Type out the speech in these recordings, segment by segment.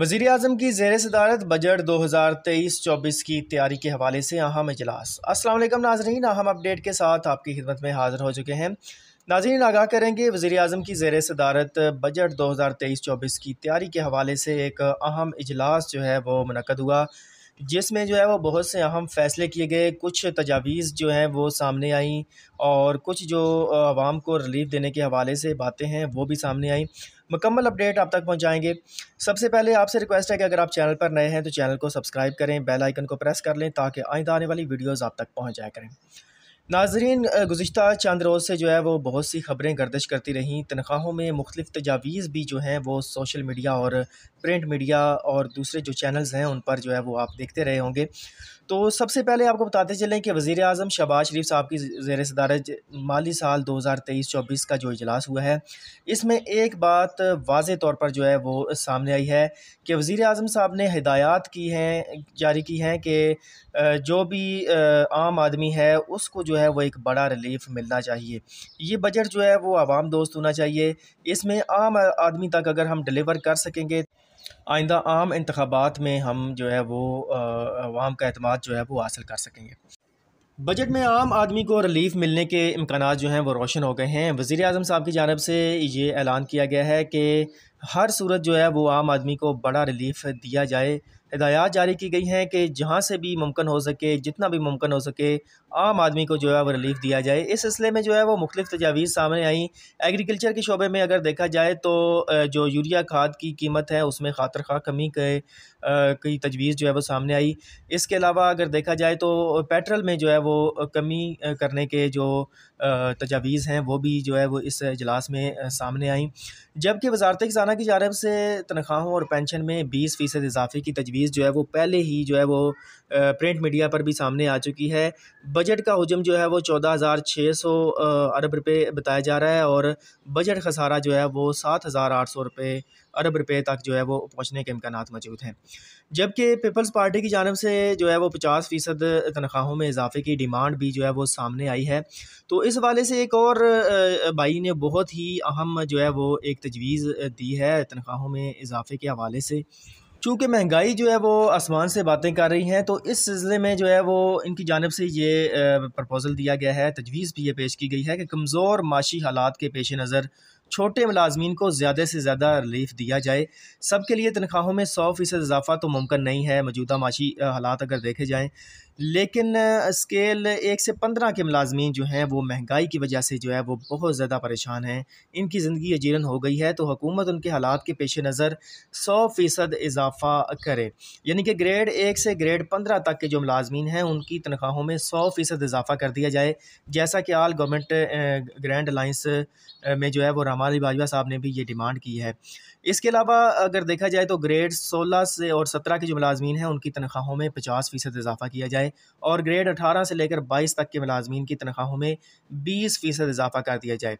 वजीर अजम की जेर सदारत बजट दो हज़ार तेईस चौबीस की तैयारी के हवाले से अहम अजलास असलम नाजरीन अहम अपडेट के साथ आपकी खिदमत में हाजिर हो चुके हैं नाजरीन आगाह करेंगे वजी अजम की जेर सदारत बजट दो हज़ार तेईस चौबीस की तैयारी के हवाले से एक अहम इजलास जो है वो मनकद हुआ जिसमें जो है वो बहुत से अहम फ़ैसले किए गए कुछ तजावीज़ जो हैं वो सामने आईं और कुछ जो आवाम को रिलीफ देने के हवाले से बातें हैं वो भी सामने आईं मुकम्मल अपडेट आप तक पहुंचाएंगे सबसे पहले आपसे रिक्वेस्ट है कि अगर आप चैनल पर नए हैं तो चैनल को सब्सक्राइब करें बेल आइकन को प्रेस कर लें ताकि आइंदा आने वाली वीडियोज़ आप तक पहुँच जाया करें नाजरीन गुज्त चंद रोज़ से जो है वो बहुत सी खबरें गर्दश करती रहीं तनख्वाहों में मुख्तफ तजावीज़ भी जो हैं वो सोशल मीडिया और प्रिंट मीडिया और दूसरे जो चैनल्स हैं उन पर जो है वो आप देखते रहे होंगे तो सबसे पहले आपको बताते चलें कि वज़ी अजम शबाज शरीफ साहब की जेर सदारत माली साल दो हज़ार तेईस चौबीस का जो इजलास हुआ है इसमें एक बात वाज तौर पर जो है वो सामने आई है कि वज़ी अजम साहब ने हदायत की हैं जारी की हैं कि जो भी आम आदमी है उसको जो है वो एक बड़ा रिलीफ मिलना चाहिए ये बजट जो है वो आवाम दोस्त होना चाहिए इसमें आम आदमी तक अगर हम डिलीवर कर सकेंगे आइंदा आम इंतबात में हम जो है वो आवाम का अतमाद जो है वो हासिल कर सकेंगे बजट में आम आदमी को रिलीफ मिलने के इम्कान जो हैं वो रोशन हो गए हैं वज़ी अजम साहब की जानब से ये ऐलान किया गया है कि हर सूरत जो है वो आम आदमी को बड़ा रिलीफ दिया जाए हदायत जारी की गई हैं कि जहाँ से भी मुमकिन हो सके जितना भी मुमकिन हो सके आम आदमी को जो है वो रिलीफ दिया जाए इस सिलसिले में जो है वो मुख्तफ तजावीज़ सामने आई एग्रीकल्चर के शोबे में अगर देखा जाए तो जो यूरिया खाद की कीमत है उसमें खातर खा कमी के की तजवीज़ जो है वो सामने आई इसके अलावा अगर देखा जाए तो पेट्रोल में जो है वो कमी करने के जो तजावीज़ हैं वो भी जो है वो इस अजलास में सामने आई जबकि वजारत खजाना की जानब से तनख्वाहों और पेंशन में बीस फ़ीसद इजाफे की तजवीज़ सीरीज़ जो है वो पहले ही जो है वो प्रिंट मीडिया पर भी सामने आ चुकी है बजट का हजम जो है वो चौदह हज़ार छः सौ अरब रुपये बताया जा रहा है और बजट खसारा जो है वो सात हज़ार आठ सौ रुपये अरब रुपये तक जो है वो पहुँचने के इम्कान मौजूद हैं जबकि पीपल्स पार्टी की जानब से जो है वो पचास फ़ीसद तनख्वाहों में इजाफे की डिमांड भी जो है वो सामने आई है तो इस वाले से एक और बाई ने बहुत ही अहम जो है वो एक तजवीज़ दी है तनख्वाहों में इजाफे के हवाले से चूँकि महंगाई जो है वो आसमान से बातें कर रही हैं तो इस सिलसिले में जो है वो इनकी जानब से ये प्रपोज़ल दिया गया है तजवीज़ भी ये पेश की गई है कि कमज़ोर माशी हालात के पेश नज़र छोटे मुलाजमीन को ज़्यादा से ज़्यादा रिलीफ दिया जाए सब के लिए तनख्वाहों में सौ फ़ीसद इजाफा तो मुमकिन नहीं है मौजूदा माशी हालात अगर देखे जाएँ लेकिन स्केल एक से पंद्रह के मुलाजमीन जो हैं वो महंगाई की वजह से जो है वो बहुत ज़्यादा परेशान हैं इनकी ज़िंदगी अजीरन हो गई है तो हुकूमत उनके हालात के पेश नज़र सौ फ़ीसद इजाफा करे यानी कि ग्रेड एक से ग्रेड पंद्रह तक के जो मुलाजमीन हैं उनकी तनख्वाहों में सौ फ़ीसद इजाफा कर दिया जाए जैसा कि आल गवर्नमेंट ग्रैंड अलाइंस में जो है वो हमारे बाजवा साहब ने भी ये डिमांड की है इसके अलावा अगर देखा जाए तो ग्रेड सोलह से और सत्रह के जो मुलाजमीन हैं उनकी तनख्वाहों में पचास फ़ीसद इजाफा किया जाए और ग्रेड अठारह से लेकर बाईस तक के मुलाजमीन की तनख्वाहों में बीस फ़ीसद इजाफा कर दिया जाए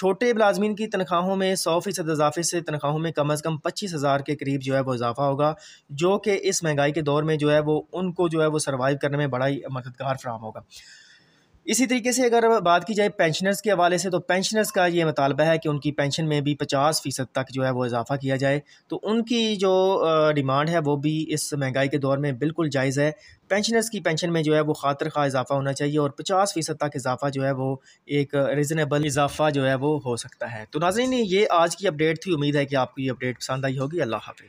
छोटे मुलाजमीन की तनख्वाहों में सौ फ़ीसद इजाफे से तनख्वाहों में कम अज़ कम पच्चीस हज़ार के करीब जो है वो इजाफा होगा जो कि इस महंगाई के दौर में जो है वो उनको जो है वो सर्वाइव करने में बड़ा ही मददगार फ्राहम होगा इसी तरीके से अगर बात की जाए पेंशनर्स के हवाले से तो पेंशनर्स का ये मतालबा है कि उनकी पेंशन में भी पचास फ़ीसद तक जो है वो इजाफ़ा किया जाए तो उनकी जो डिमांड है वो भी इस महंगाई के दौर में बिल्कुल जायज़ है पेंशनर्स की पेंशन में जो है वो खातर खा इजाफ़ा होना चाहिए और पचास फ़ीसद तक इजाफ़ा जो है वो एक रिजनेबल इजाफ़ा जो है वो हो सकता है तो नाजरीन ये आज की अपडेट थी उम्मीद है कि आपको ये अपडेट पसंद आई होगी अल्लाह हाफ़